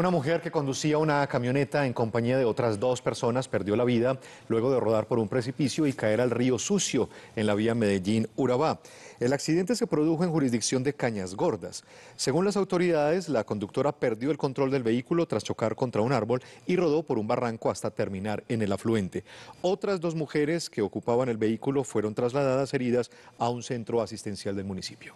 Una mujer que conducía una camioneta en compañía de otras dos personas perdió la vida luego de rodar por un precipicio y caer al río Sucio en la vía Medellín-Urabá. El accidente se produjo en jurisdicción de Cañas Gordas. Según las autoridades, la conductora perdió el control del vehículo tras chocar contra un árbol y rodó por un barranco hasta terminar en el afluente. Otras dos mujeres que ocupaban el vehículo fueron trasladadas heridas a un centro asistencial del municipio.